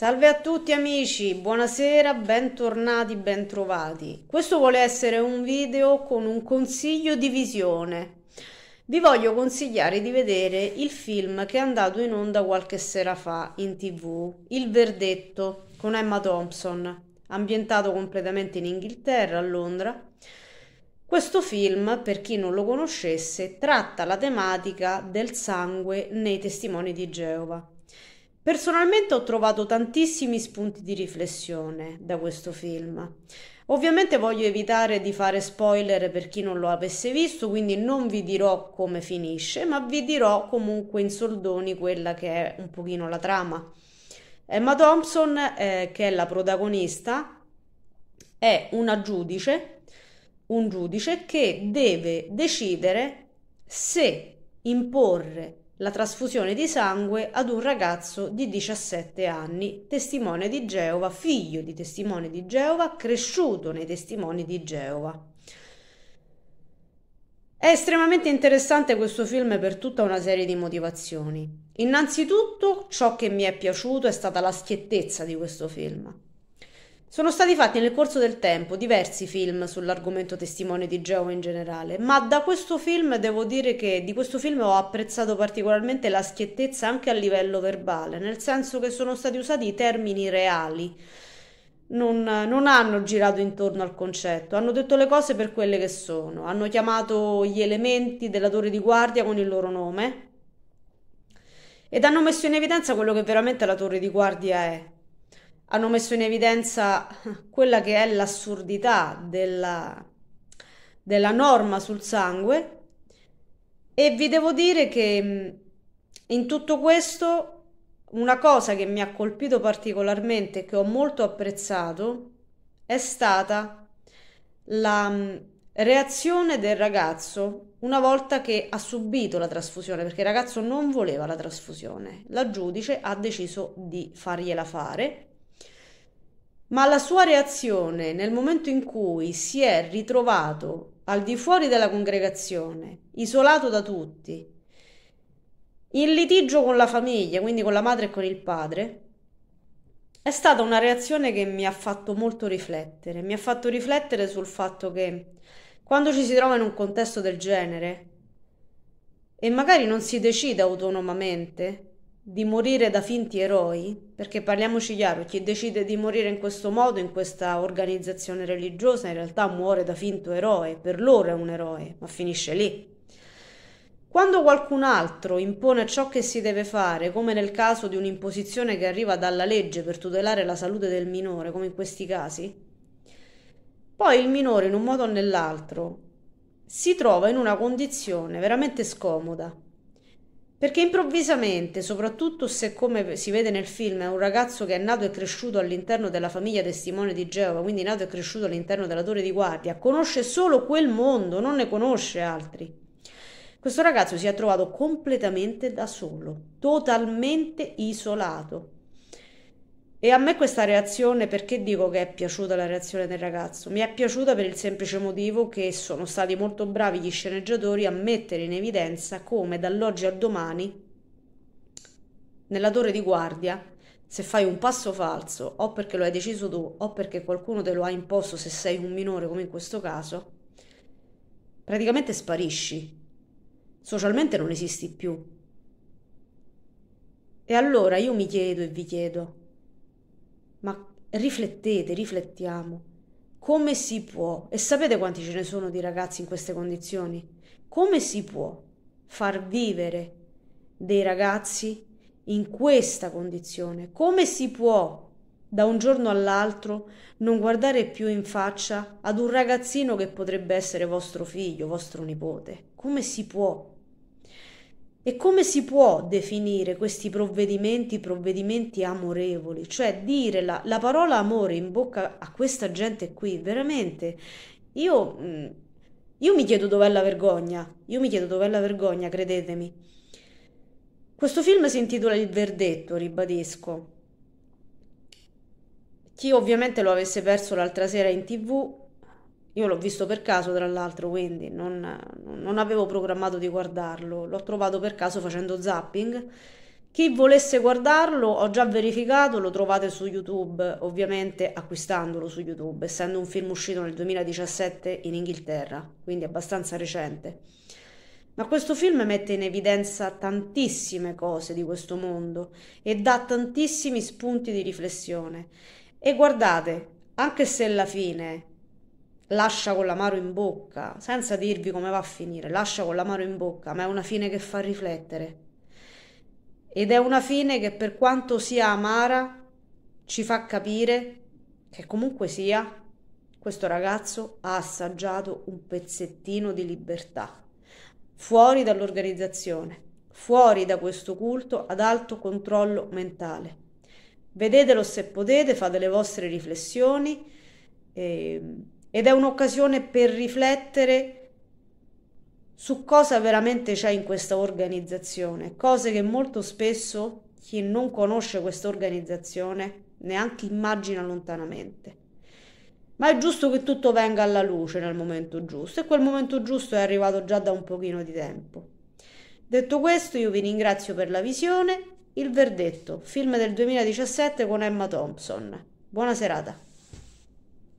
Salve a tutti amici, buonasera, bentornati, bentrovati. Questo vuole essere un video con un consiglio di visione. Vi voglio consigliare di vedere il film che è andato in onda qualche sera fa in tv, Il Verdetto, con Emma Thompson, ambientato completamente in Inghilterra, a Londra. Questo film, per chi non lo conoscesse, tratta la tematica del sangue nei testimoni di Geova. Personalmente ho trovato tantissimi spunti di riflessione da questo film. Ovviamente voglio evitare di fare spoiler per chi non lo avesse visto, quindi non vi dirò come finisce, ma vi dirò comunque in soldoni quella che è un pochino la trama. Emma Thompson, eh, che è la protagonista, è una giudice, un giudice che deve decidere se imporre la trasfusione di sangue ad un ragazzo di 17 anni, testimone di Geova, figlio di testimone di Geova, cresciuto nei testimoni di Geova. È estremamente interessante questo film per tutta una serie di motivazioni. Innanzitutto, ciò che mi è piaciuto è stata la schiettezza di questo film. Sono stati fatti nel corso del tempo diversi film sull'argomento testimoni di Geova in generale, ma da questo film devo dire che di questo film ho apprezzato particolarmente la schiettezza anche a livello verbale, nel senso che sono stati usati i termini reali. Non, non, hanno girato intorno al concetto, hanno detto le cose per quelle che sono, hanno chiamato gli elementi della torre di guardia con il loro nome ed hanno messo in evidenza quello che veramente la torre di guardia è, hanno messo in evidenza quella che è l'assurdità della, della norma sul sangue e vi devo dire che mm, in tutto questo una cosa che mi ha colpito particolarmente, che ho molto apprezzato, è stata la mm, reazione del ragazzo una volta che ha subito la trasfusione, perché il ragazzo non voleva la trasfusione. La giudice ha deciso di fargliela fare ma la sua reazione nel momento in cui si è ritrovato al di fuori della congregazione, isolato da tutti, in litigio con la famiglia, quindi con la madre e con il padre, è stata una reazione che mi ha fatto molto riflettere, mi ha fatto riflettere sul fatto che quando ci si trova in un contesto del genere e magari non si decide autonomamente di morire da finti eroi, perché parliamoci chiaro, chi decide di morire in questo modo, in questa organizzazione religiosa, in realtà muore da finto eroe, per loro è un eroe, ma finisce lì. Quando qualcun altro impone ciò che si deve fare, come nel caso di un'imposizione che arriva dalla legge per tutelare la salute del minore, come in questi casi, poi il minore in un modo o nell'altro si trova in una condizione veramente scomoda perché improvvisamente, soprattutto se come si vede nel film è un ragazzo che è nato e cresciuto all'interno della famiglia testimone di Geova, quindi nato e cresciuto all'interno della torre di guardia, conosce solo quel mondo, non ne conosce altri. Questo ragazzo si è trovato completamente da solo, totalmente isolato. E a me questa reazione, perché dico che è piaciuta la reazione del ragazzo? Mi è piaciuta per il semplice motivo che sono stati molto bravi gli sceneggiatori a mettere in evidenza come dall'oggi al domani, nella torre di guardia, se fai un passo falso, o perché lo hai deciso tu, o perché qualcuno te lo ha imposto se sei un minore come in questo caso, praticamente sparisci. Socialmente non esisti più. E allora io mi chiedo e vi chiedo, ma riflettete, riflettiamo. Come si può, e sapete quanti ce ne sono di ragazzi in queste condizioni, come si può far vivere dei ragazzi in questa condizione? Come si può da un giorno all'altro non guardare più in faccia ad un ragazzino che potrebbe essere vostro figlio, vostro nipote? Come si può? E come si può definire questi provvedimenti provvedimenti amorevoli? Cioè dire la, la parola amore in bocca a questa gente qui, veramente, io, mm, io mi chiedo dov'è la vergogna, io mi chiedo dov'è la vergogna, credetemi. Questo film si intitola Il verdetto, ribadisco. Chi ovviamente lo avesse perso l'altra sera in tv io l'ho visto per caso, tra l'altro, quindi non, non avevo programmato di guardarlo. L'ho trovato per caso facendo zapping. Chi volesse guardarlo, ho già verificato, lo trovate su YouTube, ovviamente acquistandolo su YouTube, essendo un film uscito nel 2017 in Inghilterra, quindi abbastanza recente. Ma questo film mette in evidenza tantissime cose di questo mondo e dà tantissimi spunti di riflessione. E guardate, anche se alla fine lascia con l'amaro in bocca, senza dirvi come va a finire, lascia con l'amaro in bocca, ma è una fine che fa riflettere. Ed è una fine che per quanto sia amara ci fa capire che comunque sia questo ragazzo ha assaggiato un pezzettino di libertà, fuori dall'organizzazione, fuori da questo culto ad alto controllo mentale. Vedetelo se potete, fate le vostre riflessioni. E ehm, ed è un'occasione per riflettere su cosa veramente c'è in questa organizzazione, cose che molto spesso chi non conosce questa organizzazione neanche immagina lontanamente. Ma è giusto che tutto venga alla luce nel momento giusto e quel momento giusto è arrivato già da un pochino di tempo. Detto questo, io vi ringrazio per la visione. Il verdetto, film del 2017 con Emma Thompson. Buona serata.